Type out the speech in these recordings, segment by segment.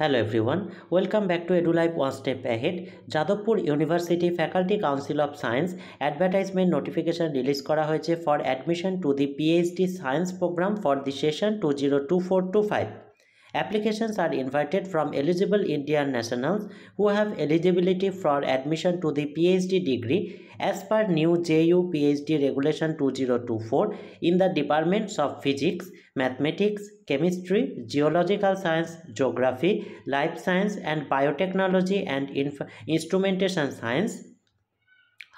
Hello everyone welcome back to edu life one step ahead Jadavpur university faculty council of science advertisement notification release করা হয়েছে for admission to the PhD science programme for the session two zero two four two five Applications are invited from eligible Indian nationals who have eligibility for admission to the PhD degree as per new JU PhD Regulation 2024 in the departments of Physics, Mathematics, Chemistry, Geological Science, Geography, Life Science and Biotechnology and Inf Instrumentation Science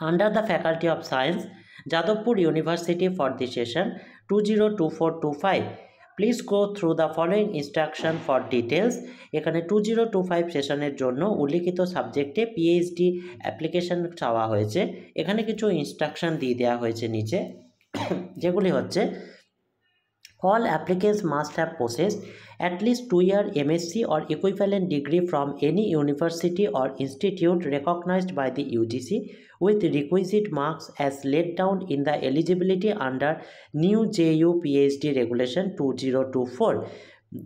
under the Faculty of Science, Jadavpur University for the session 202425. Please go through the following instruction for details এখানে two zero two five সেশনের জন্য উল্লিখিত সাবজেক্টে PhD application চাওয়া হয়েছে এখানে কিছু instruction দিয়ে দেওয়া হয়েছে নিচে যেগুলি হচ্ছে All applicants must have possessed at least two-year MSc or equivalent degree from any university or institute recognized by the UGC with requisite marks as laid down in the eligibility under new JU PhD regulation 2024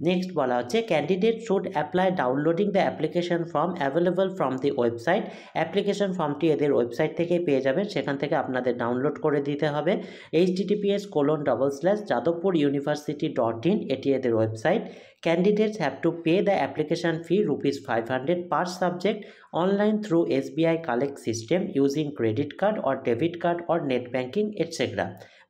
next বলা হচ্ছে candidate should apply downloading the application form available from the website application ফর্মটি এদের website থেকে পেয়ে যাবেন সেখান থেকে আপনাদের ডাউনলোড করে দিতে হবে H colon double slash Jadavpur university dot in এটি এদের website Candidates have to pay the application fee Rs. 500 per subject online through SBI collect system using credit card or debit card or net banking etc.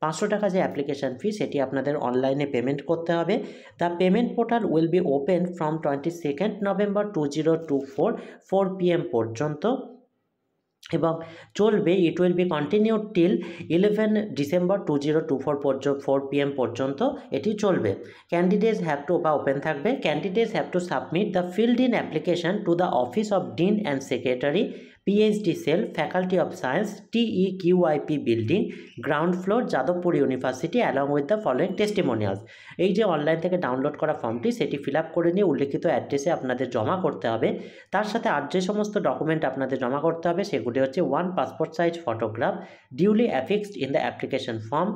পাঁচশো টাকা যে application fee সেটি আপনাদের অনলাইনে payment করতে হবে the payment portal will be open from twenty second November two zero two four four পর্যন্ত এবং চলবে it will be continue till eleven December two zero two four পর্যন্ত ফোর পিএম পর্যন্ত এটি চলবে ক্যান্ডিডেটস হ্যাভ টু বা open থাকবে candidates have to submit the filled in application to the office of dean and secretary PhD cell faculty of science TE QIP building ground floor Jadavpur university along with the following testimonials এই যে online থেকে download করা ফর্মটি সেটি fill up করে নিয়ে উল্লেখিত অ্যাড্রেসে আপনাদের জমা করতে হবে তার সাথে আর যে সমস্ত ডকুমেন্ট আপনাদের জমা করতে হবে সেগুলি হচ্ছে one passport size photograph duly affixed in the application form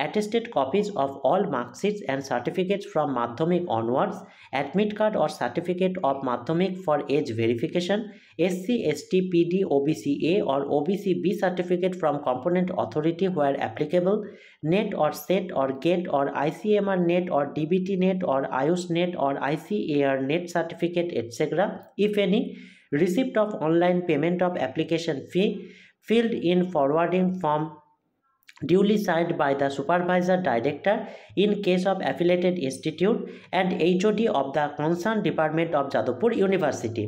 attested copies of all marksheets and certificates from Madhyamik onwards admit card or certificate of Madhyamik for age verification S SC ST PD OBC A or O B B certificate from component authority where applicable NET or SET or GATE or I M ICMR NET or DBT NET or AYUSH NET or I A R net certificate et cetera if any receipt of online payment of application fee filled in forwarding form duly signed by the supervisor director in case of affiliated institute and HOD of the concern department of Jadavpur university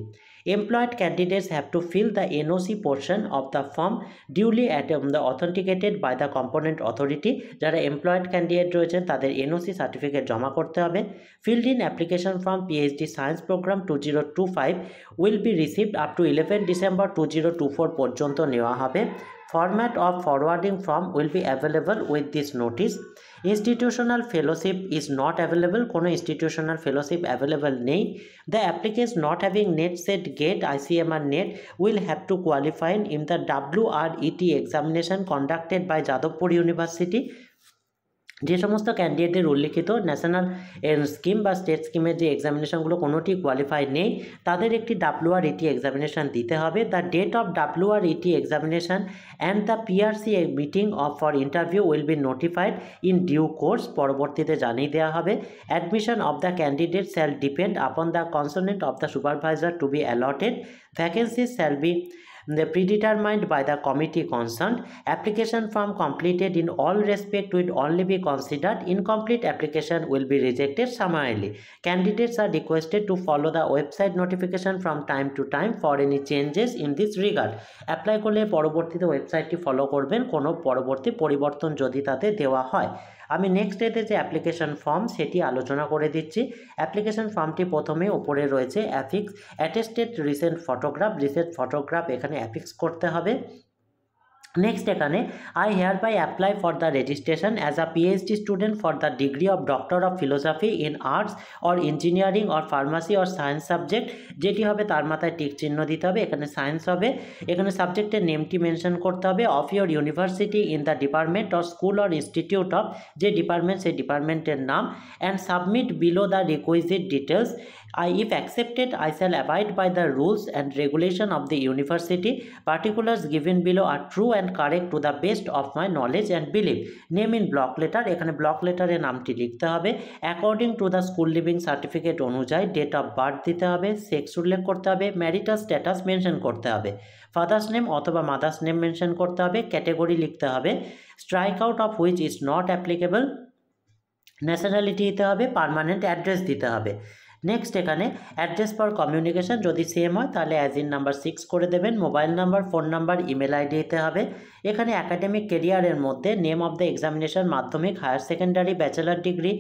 employed candidates have to fill the NOC portion of the form duly at the authenticated by the component authority যারা employed candidate রয়েছেন তাদের NOC certificate জমা করতে হবে filled in application form PhD science programme two zero two five will be received up to eleven December two zero two four পর্যন্ত নেওয়া হবে format of forwarding form will be available with this notice institutional fellowship is not available kono institutional fellowship available nei the applicants not having net set gate ICMR net will have to qualify in the WRET examination conducted by Jadavpur University যে সমস্ত ক্যান্ডিডেটদের উল্লিখিত national scheme বা state স্কিমের যে এক্সামিনেশানগুলো কোনোটি qualified নেই তাদের একটি ডাব্লুআর ইটি এক্সামিনেশান দিতে হবে the date of WR ET examination and the PRC meeting of for interview will be notified in due course পরবর্তীতে জানিয়ে দেওয়া হবে admission of the candidate shall depend upon the consonant of the supervisor to be allotted vacancy shall be the predetermined by the committee concerned, application form completed in all respect will only be considered. Incomplete application will be rejected summarily. Candidates are requested to follow the website notification from time to time for any changes in this regard apply করলে পরবর্তীতে ওয়েবসাইটটি follow করবেন কোনো পরবর্তী পরিবর্তন যদি তাতে দেওয়া হয় আমি নেক্সট ডেতে যে অ্যাপ্লিকেশন ফর্ম সেটি আলোচনা করে দিচ্ছি অ্যাপ্লিকেশন ফর্মটি প্রথমে ওপরে রয়েছে affix attested recent photograph recent photograph এখানে অ্যাফিক্স করতে হবে নেক্সট এখানে I hereby apply for the registration as a PhD student for the degree of doctor of philosophy in arts or engineering or pharmacy or science subject যেটি হবে তার মাথায় tick চিহ্ন দিতে হবে এখানে সায়েন্স হবে এখানে সাবজেক্টের নেমটি মেনশন করতে হবে of your university in the department or school or institute of যে ডিপার্টমেন্ট সেই ডিপার্টমেন্টের নাম and submit below the requisite details I, if accepted, I shall abide by the rules and regulation of the university. Particulars given below are true and correct to the best of my knowledge and belief. Name in block letter, এখানে block লেটারে নামটি লিখতে হবে according to the school leaving certificate অনুযায়ী date of birth দিতে হবে sex উল্লেখ করতে হবে ম্যারিটাল স্ট্যাটাস মেনশন করতে হবে ফাদার্স নেম অথবা মাদার্স নেম মেনশন করতে হবে ক্যাটেগরি লিখতে হবে strike out of which is not applicable nationality দিতে হবে পারমানেন্ট অ্যাড্রেস দিতে হবে নেক্সট এখানে অ্যাড্রেস ফর কমিউনিকেশন যদি সেম হয় তাহলে অ্যাজ ইন নাম্বার সিক্স করে দেবেন mobile number phone number email ID দিতে হবে এখানে একাডেমিক কেরিয়ারের মধ্যে name of the examination Madhyamik higher secondary bachelor degree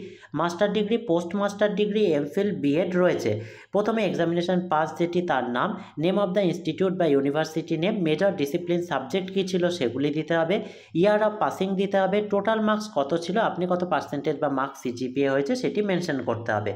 master degree post master degree MPhil BEd রয়েছে প্রথমে এক্সামিনেশন পাস যেটি তার নাম নেম অফ দ্য ইনস্টিটিউট বা university name major discipline subject কী ছিল সেগুলি দিতে হবে ইয়ার অফ পাসিং দিতে হবে টোটাল মার্কস কত ছিল আপনি কত পার্সেন্টেজ বা মার্কস সিজিপিএ হয়েছে সেটি মেনশন করতে হবে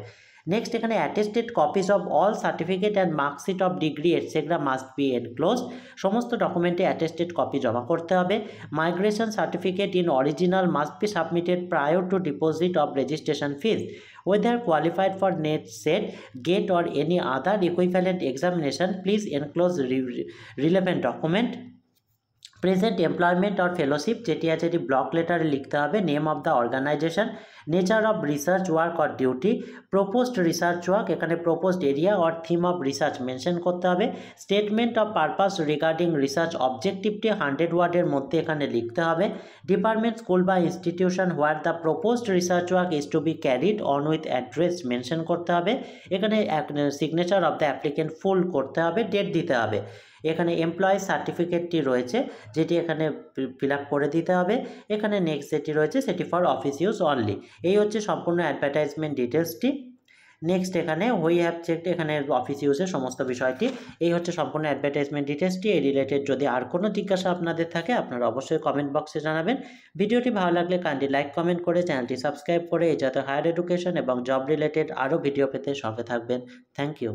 নেক্সট এখানে attested copies of all certificate and marksheet of degree etcetera must be enclose সমস্ত ডকুমেন্টে অ্যাটেস্টেড কপি জমা করতে হবে migration certificate in original must be submitted prior to deposit of registration fees whether qualified for NET SET GATE or any other equivalent examination please enclose relevant document present employment or fellowship যেটি আছে এটি block লেটারে লিখতে হবে name of the organisation nature of research work or duty proposed research work এখানে proposed area or theme of research mention করতে হবে statement of purpose regarding research অবজেক্টিভটি হান্ড্রেড ওয়ার্ডের মধ্যে এখানে লিখতে হবে ডিপার্টমেন্ট স্কুল বা institution where the proposed research work is to be carried on with address mention করতে হবে এখানে signature of the applicant full করতে হবে ডেট দিতে হবে এখানে এমপ্লয় সার্টিফিকেটটি রয়েছে যেটি এখানে ফিল করে দিতে হবে এখানে নেক্সট যেটি রয়েছে সেটি ফর অফিস ইউজ অনলি এই হচ্ছে সম্পূর্ণ অ্যাডভার্টাইজমেন্ট ডিটেলসটি নেক্সট এখানে হুই হ্যাভ চেক এখানে অফিস ইউজের সমস্ত বিষয়টি এই হচ্ছে সম্পূর্ণ অ্যাডভার্টাইজমেন্ট ডিটেলসটি এই রিলেটেড যদি আর কোনো জিজ্ঞাসা আপনাদের থাকে আপনারা অবশ্যই কমেন্ট বক্সে জানাবেন ভিডিওটি ভালো লাগলে কান্ডি লাইক কমেন্ট করে চ্যানেলটি সাবস্ক্রাইব করে এই যাতে হায়ার এডুকেশন এবং জব রিলেটেড আরও ভিডিও পেতে সঙ্গে থাকবেন থ্যাংক ইউ